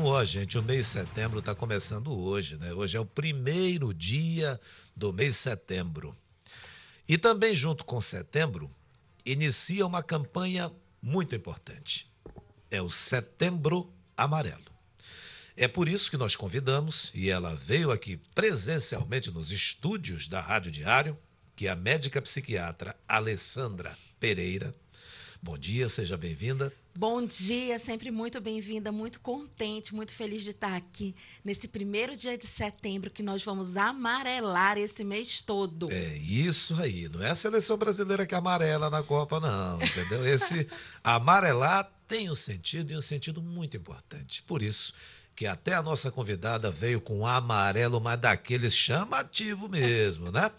Então, ó, gente, o mês de setembro está começando hoje, né? Hoje é o primeiro dia do mês de setembro. E também, junto com setembro, inicia uma campanha muito importante. É o Setembro Amarelo. É por isso que nós convidamos, e ela veio aqui presencialmente nos estúdios da Rádio Diário, que é a médica psiquiatra Alessandra Pereira Bom dia, seja bem-vinda. Bom dia, sempre muito bem-vinda, muito contente, muito feliz de estar aqui nesse primeiro dia de setembro que nós vamos amarelar esse mês todo. É isso aí, não é a seleção brasileira que amarela na Copa, não, entendeu? Esse amarelar tem um sentido e um sentido muito importante. Por isso que até a nossa convidada veio com um amarelo, mas daqueles chamativo mesmo, né?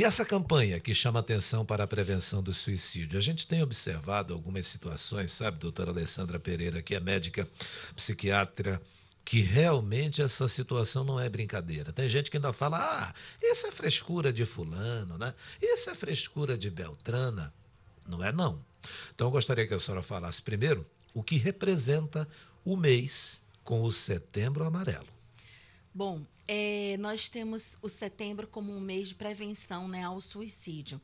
E essa campanha que chama atenção para a prevenção do suicídio, a gente tem observado algumas situações, sabe, doutora Alessandra Pereira, que é médica, psiquiatra, que realmente essa situação não é brincadeira. Tem gente que ainda fala: ah, isso é frescura de Fulano, né? Isso é frescura de Beltrana. Não é, não. Então, eu gostaria que a senhora falasse primeiro o que representa o mês com o Setembro Amarelo. Bom, é, nós temos o setembro como um mês de prevenção né, ao suicídio.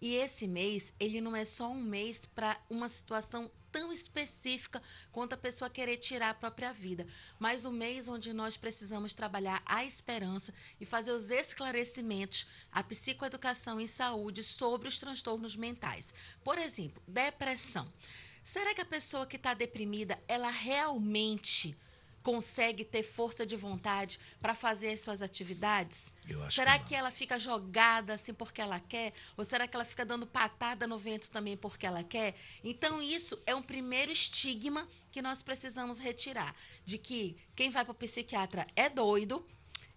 E esse mês, ele não é só um mês para uma situação tão específica quanto a pessoa querer tirar a própria vida, mas o mês onde nós precisamos trabalhar a esperança e fazer os esclarecimentos, à psicoeducação em saúde sobre os transtornos mentais. Por exemplo, depressão. Será que a pessoa que está deprimida, ela realmente consegue ter força de vontade para fazer as suas atividades? será que, que, ela fica jogada assim porque ela quer? Ou será que ela fica dando patada no vento também porque ela quer? Então, isso é um primeiro estigma que nós precisamos retirar: de que quem vai para o psiquiatra é doido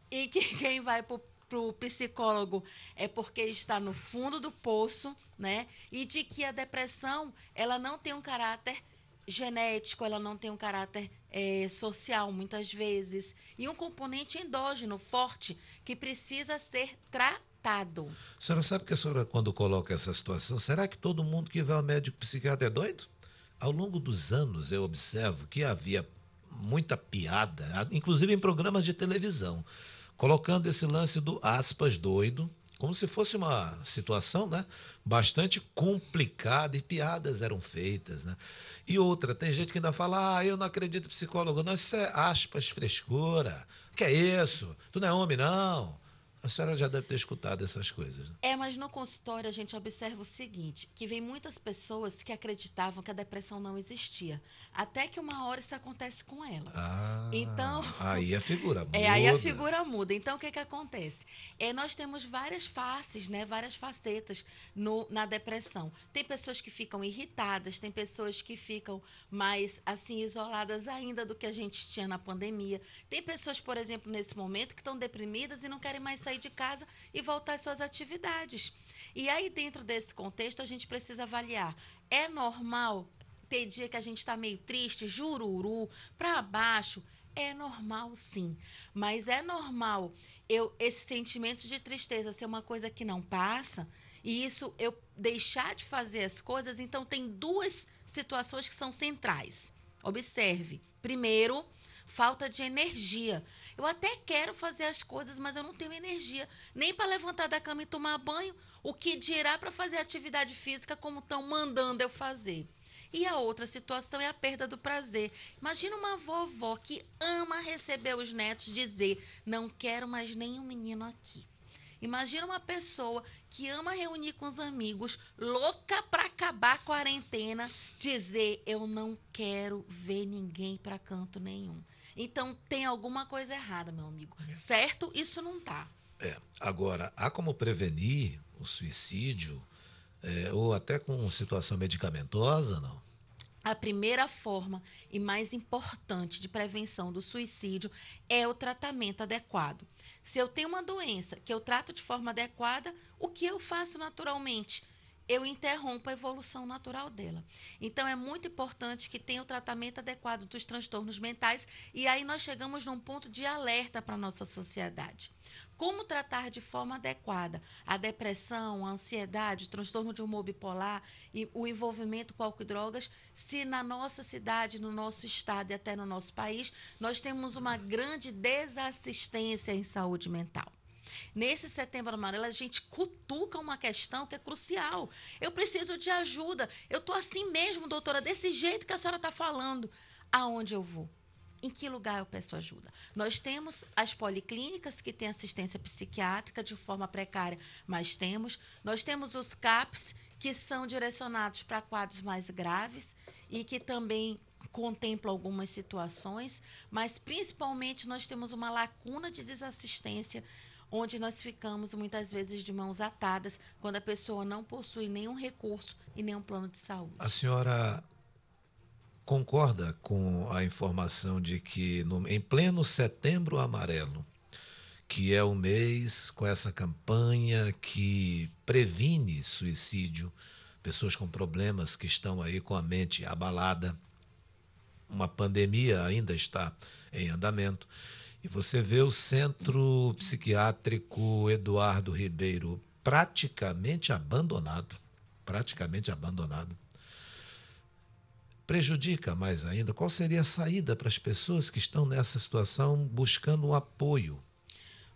e que quem vai para o psicólogo é porque está no fundo do poço, né? E de que a depressão ela não tem um caráter genético, ela não tem um caráter é, social, muitas vezes. E um componente endógeno forte que precisa ser tratado. A senhora sabe que a senhora, quando coloca essa situação, será que todo mundo que vai ao médico psiquiatra é doido? Ao longo dos anos, eu observo que havia muita piada, inclusive em programas de televisão, colocando esse lance do aspas doido como se fosse uma situação né, bastante complicada e piadas eram feitas. Né? E outra, tem gente que ainda fala, ah, eu não acredito em psicólogo, não, isso é aspas, frescura, que é isso? Tu não é homem, não. A senhora já deve ter escutado essas coisas. Né? É, mas no consultório a gente observa o seguinte, que vem muitas pessoas que acreditavam que a depressão não existia, até que uma hora isso acontece com ela. Ah, então aí a figura é, muda. É, aí a figura muda. Então o que que acontece? É, nós temos várias faces, né, várias facetas no, na depressão. Tem pessoas que ficam irritadas, tem pessoas que ficam mais assim isoladas ainda do que a gente tinha na pandemia. Tem pessoas, por exemplo, nesse momento que estão deprimidas e não querem mais sair sair de casa e voltar às suas atividades. E aí, dentro desse contexto, a gente precisa avaliar: é normal ter dia que a gente está meio triste, jururu, para baixo? É normal, sim. Mas é normal eu esse sentimento de tristeza ser uma coisa que não passa? E isso eu deixar de fazer as coisas? Então, tem duas situações que são centrais. Observe. Primeiro, falta de energia. Eu até quero fazer as coisas, mas eu não tenho energia nem para levantar da cama e tomar banho, o que dirá para fazer atividade física como estão mandando eu fazer. E a outra situação é a perda do prazer. Imagina uma vovó que ama receber os netos dizer: "Não quero mais nenhum menino aqui". Imagina uma pessoa que ama reunir com os amigos, louca para acabar a quarentena, dizer: "Eu não quero ver ninguém para canto nenhum". Então tem alguma coisa errada, meu amigo. Certo, isso não tá. É. Agora, há como prevenir o suicídio é, ou até com situação medicamentosa, não? A primeira forma e mais importante de prevenção do suicídio é o tratamento adequado. Se eu tenho uma doença que eu trato de forma adequada, o que eu faço naturalmente? eu interrompo a evolução natural dela. Então, é muito importante que tenha o tratamento adequado dos transtornos mentais, e aí nós chegamos num ponto de alerta para a nossa sociedade. Como tratar de forma adequada a depressão, a ansiedade, o transtorno de humor bipolar e o envolvimento com álcool e drogas, se na nossa cidade, no nosso estado e até no nosso país, nós temos uma grande desassistência em saúde mental. Nesse setembro amarelo, a gente cutuca uma questão que é crucial. Eu preciso de ajuda. Eu estou assim mesmo, doutora, desse jeito que a senhora está falando. Aonde eu vou? Em que lugar eu peço ajuda? Nós temos as policlínicas que têm assistência psiquiátrica de forma precária, mas temos. Nós temos os CAPs, que são direcionados para quadros mais graves e que também contempla algumas situações, mas principalmente nós temos uma lacuna de desassistência onde nós ficamos muitas vezes de mãos atadas quando a pessoa não possui nenhum recurso e nenhum plano de saúde. A senhora concorda com a informação de que no, em pleno setembro amarelo, que é o mês com essa campanha que previne suicídio, pessoas com problemas que estão aí com a mente abalada, uma pandemia ainda está em andamento. E você vê o Centro Psiquiátrico Eduardo Ribeiro praticamente abandonado, praticamente abandonado. Prejudica mais ainda. Qual seria a saída para as pessoas que estão nessa situação buscando um apoio?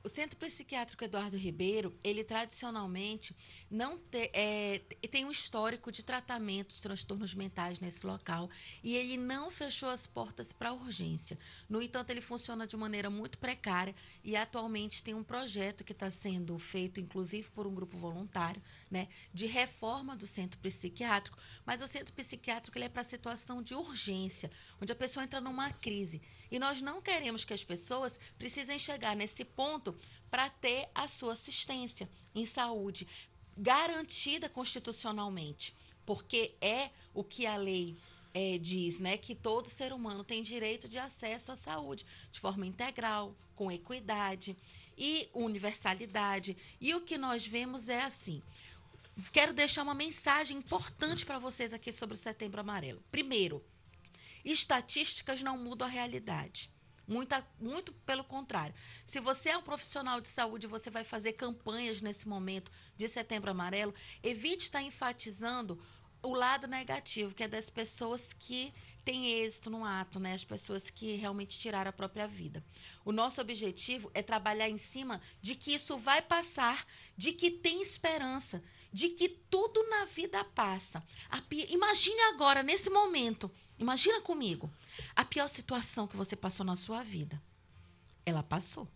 O Centro Psiquiátrico Eduardo Ribeiro, ele tradicionalmente não te, é, tem um histórico de tratamento de transtornos mentais nesse local e ele não fechou as portas para urgência. No entanto, ele funciona de maneira muito precária e atualmente tem um projeto que está sendo feito, inclusive por um grupo voluntário, né, de reforma do centro psiquiátrico. Mas o centro psiquiátrico ele é para situação de urgência, onde a pessoa entra numa crise. E nós não queremos que as pessoas precisem chegar nesse ponto para ter a sua assistência em saúde garantida constitucionalmente, porque é o que a lei é, diz, né, que todo ser humano tem direito de acesso à saúde de forma integral, com equidade e universalidade. E o que nós vemos é assim. Quero deixar uma mensagem importante para vocês aqui sobre o Setembro Amarelo. Primeiro, Estatísticas não mudam a realidade. Muita, muito pelo contrário. Se você é um profissional de saúde, você vai fazer campanhas nesse momento de setembro amarelo, evite estar enfatizando o lado negativo, que é das pessoas que têm êxito no ato, né? As pessoas que realmente tiraram a própria vida. O nosso objetivo é trabalhar em cima de que isso vai passar, de que tem esperança, de que tudo na vida passa. Imagine agora, nesse momento, Imagina comigo a pior situação que você passou na sua vida. Ela passou.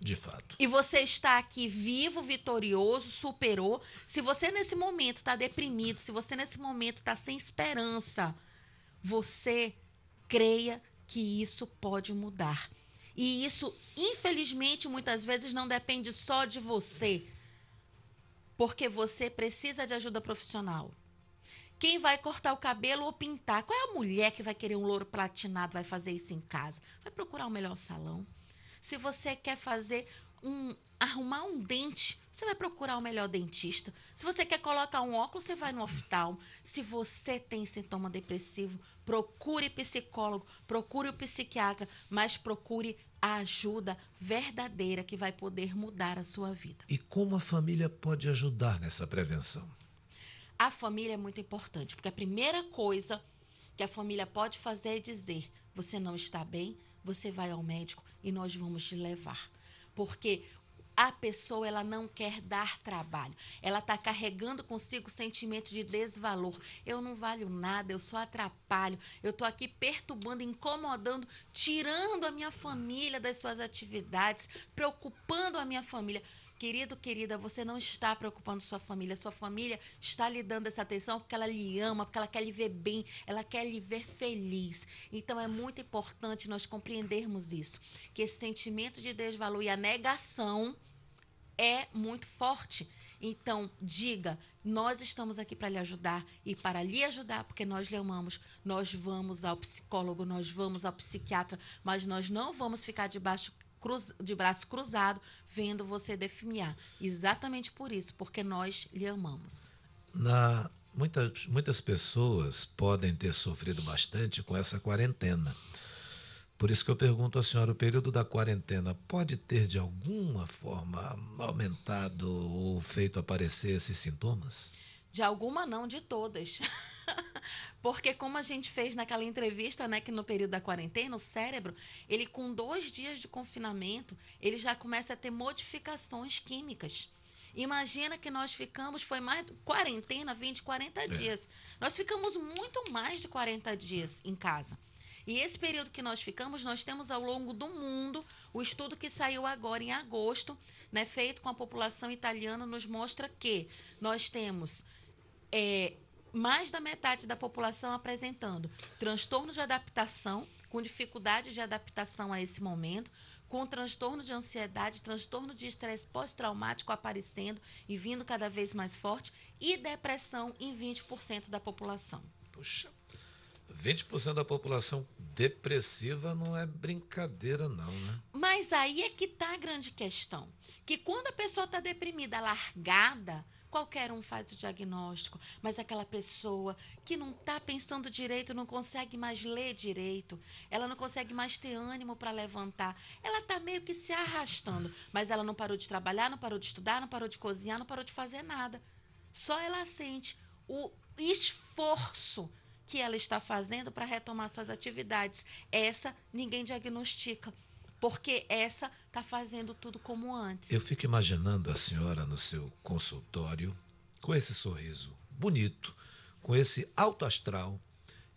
De fato. E você está aqui vivo, vitorioso, superou. Se você nesse momento está deprimido, se você nesse momento está sem esperança, você creia que isso pode mudar. E isso, infelizmente, muitas vezes não depende só de você. Porque você precisa de ajuda profissional. Quem vai cortar o cabelo ou pintar? Qual é a mulher que vai querer um louro platinado, vai fazer isso em casa? Vai procurar o melhor salão. Se você quer fazer um arrumar um dente, você vai procurar o melhor dentista. Se você quer colocar um óculos, você vai no oftalmo. Se você tem sintoma depressivo, procure psicólogo, procure o psiquiatra, mas procure a ajuda verdadeira que vai poder mudar a sua vida. E como a família pode ajudar nessa prevenção? A família é muito importante, porque a primeira coisa que a família pode fazer é dizer: você não está bem, você vai ao médico e nós vamos te levar. Porque a pessoa ela não quer dar trabalho. Ela está carregando consigo o sentimento de desvalor. Eu não valho nada, eu só atrapalho. Eu estou aqui perturbando, incomodando, tirando a minha família das suas atividades, preocupando a minha família. Querido, querida, você não está preocupando sua família. Sua família está lhe dando essa atenção porque ela lhe ama, porque ela quer lhe ver bem, ela quer lhe ver feliz. Então é muito importante nós compreendermos isso, que esse sentimento de desvalor e a negação é muito forte. Então, diga, nós estamos aqui para lhe ajudar e para lhe ajudar, porque nós lhe amamos. Nós vamos ao psicólogo, nós vamos ao psiquiatra, mas nós não vamos ficar debaixo cruz, de braço cruzado, vendo você definhar. Exatamente por isso, porque nós lhe amamos. Na, muitas, muitas pessoas podem ter sofrido bastante com essa quarentena. Por isso que eu pergunto à senhora, o período da quarentena pode ter de alguma forma aumentado ou feito aparecer esses sintomas? De alguma não, de todas. Porque como a gente fez naquela entrevista, né, que no período da quarentena, o cérebro, ele com dois dias de confinamento, ele já começa a ter modificações químicas. Imagina que nós ficamos, foi mais quarentena, 20, 40 é. dias. Nós ficamos muito mais de 40 dias em casa. E esse período que nós ficamos, nós temos ao longo do mundo, o estudo que saiu agora em agosto, né, feito com a população italiana, nos mostra que nós temos é, mais da metade da população apresentando transtorno de adaptação, com dificuldade de adaptação a esse momento, com transtorno de ansiedade, transtorno de estresse pós-traumático aparecendo e vindo cada vez mais forte, e depressão em 20% da população. Puxa, 20% da população depressiva não é brincadeira, não, né? Mas aí é que está a grande questão. Que quando a pessoa está deprimida, largada, Qualquer um faz o diagnóstico, mas aquela pessoa que não está pensando direito, não consegue mais ler direito, ela não consegue mais ter ânimo para levantar, ela está meio que se arrastando, mas ela não parou de trabalhar, não parou de estudar, não parou de cozinhar, não parou de fazer nada. Só ela sente o esforço que ela está fazendo para retomar suas atividades. Essa ninguém diagnostica porque essa está fazendo tudo como antes. Eu fico imaginando a senhora no seu consultório com esse sorriso bonito, com esse alto astral,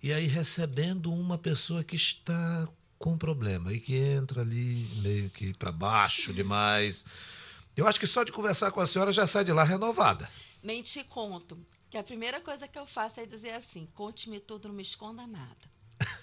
e aí recebendo uma pessoa que está com problema e que entra ali meio que para baixo demais. Eu acho que só de conversar com a senhora já sai de lá renovada. Nem te conto que a primeira coisa que eu faço é dizer assim: conte-me tudo, não me esconda nada.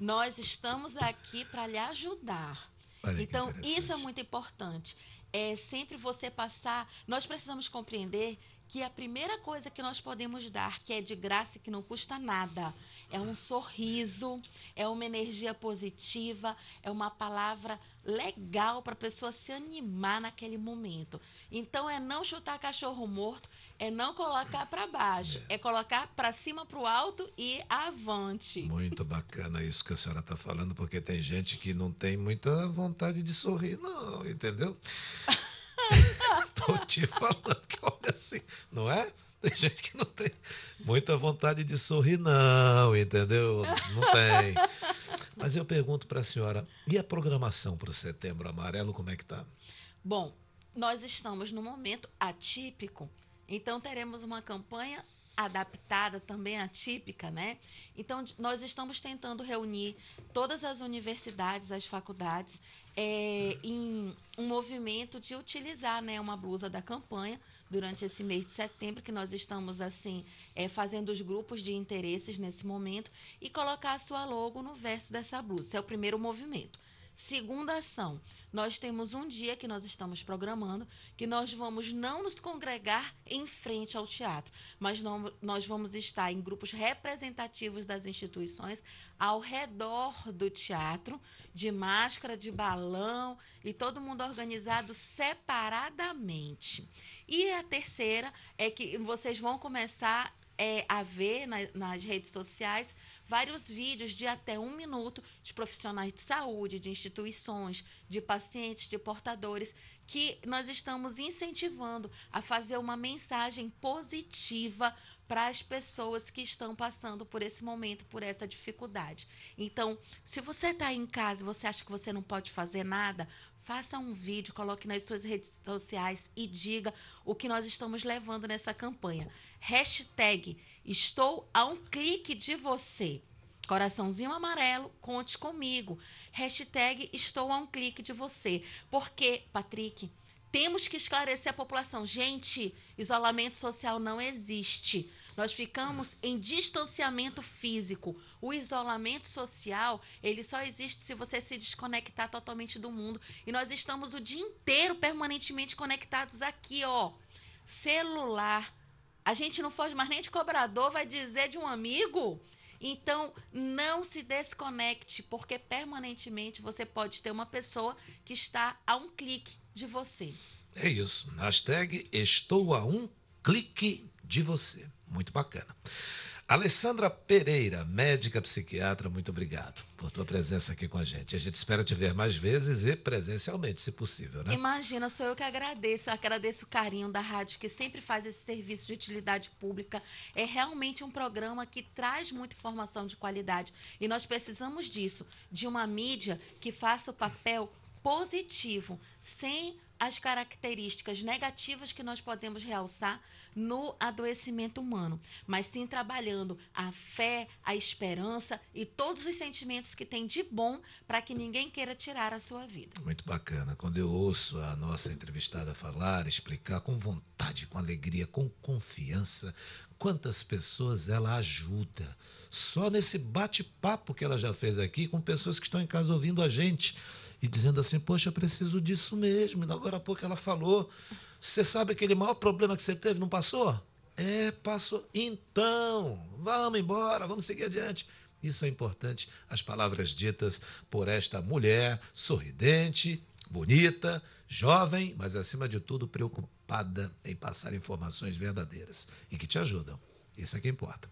Nós estamos aqui para lhe ajudar então, isso é muito importante. É sempre você passar. Nós precisamos compreender que a primeira coisa que nós podemos dar, que é de graça, que não custa nada, é um sorriso, é uma energia positiva, é uma palavra legal para a pessoa se animar naquele momento. Então é não chutar cachorro morto, é não colocar para baixo, é, é colocar para cima, para o alto e avante. Muito bacana isso que a senhora está falando, porque tem gente que não tem muita vontade de sorrir, não, entendeu? Tô te falando que olha assim, não é? Tem gente que não tem muita vontade de sorrir, não, entendeu? Não tem. Mas eu pergunto para a senhora, e a programação para o Setembro Amarelo, como é que tá? Bom, nós estamos num momento atípico, então teremos uma campanha adaptada, também atípica, né? Então, nós estamos tentando reunir todas as universidades, as faculdades, é, em um movimento de utilizar né, uma blusa da campanha durante esse mês de setembro, que nós estamos assim é, fazendo os grupos de interesses nesse momento, e colocar a sua logo no verso dessa blusa. Esse é o primeiro movimento. Segunda ação, nós temos um dia que nós estamos programando que nós vamos não nos congregar em frente ao teatro, mas não, nós vamos estar em grupos representativos das instituições ao redor do teatro, de máscara, de balão e todo mundo organizado separadamente. E a terceira é que vocês vão começar é, a ver na, nas redes sociais vários vídeos de até um minuto de profissionais de saúde, de instituições, de pacientes, de portadores, que nós estamos incentivando a fazer uma mensagem positiva para as pessoas que estão passando por esse momento, por essa dificuldade. Então, se você está em casa e você acha que você não pode fazer nada, faça um vídeo, coloque nas suas redes sociais e diga o que nós estamos levando nessa campanha. Hashtag estou a um clique de você. Coraçãozinho amarelo, conte comigo. Hashtag estou a um clique de você. Porque, Patrick, temos que esclarecer a população. Gente, isolamento social não existe. Nós ficamos em distanciamento físico. O isolamento social, ele só existe se você se desconectar totalmente do mundo. E nós estamos o dia inteiro permanentemente conectados aqui, ó. Celular. A gente não foge mais nem de cobrador, vai dizer de um amigo. Então, não se desconecte, porque permanentemente você pode ter uma pessoa que está a um clique de você. É isso. Hashtag estou a um clique de você. Muito bacana. Alessandra Pereira, médica psiquiatra, muito obrigado por tua presença aqui com a gente. A gente espera te ver mais vezes e presencialmente, se possível, né? Imagina, sou eu que agradeço. Eu agradeço o carinho da rádio que sempre faz esse serviço de utilidade pública. É realmente um programa que traz muita informação de qualidade e nós precisamos disso, de uma mídia que faça o papel positivo, sem as características negativas que nós podemos realçar no adoecimento humano, mas sim trabalhando a fé, a esperança e todos os sentimentos que tem de bom para que ninguém queira tirar a sua vida. Muito bacana. Quando eu ouço a nossa entrevistada falar, explicar com vontade, com alegria, com confiança, quantas pessoas ela ajuda. Só nesse bate-papo que ela já fez aqui com pessoas que estão em casa ouvindo a gente e dizendo assim: Poxa, preciso disso mesmo. E agora há pouco ela falou: Você sabe aquele maior problema que você teve, não passou? É, passou. Então, vamos embora, vamos seguir adiante. Isso é importante, as palavras ditas por esta mulher sorridente, bonita, jovem, mas acima de tudo preocupada em passar informações verdadeiras e que te ajudam. Isso é que importa.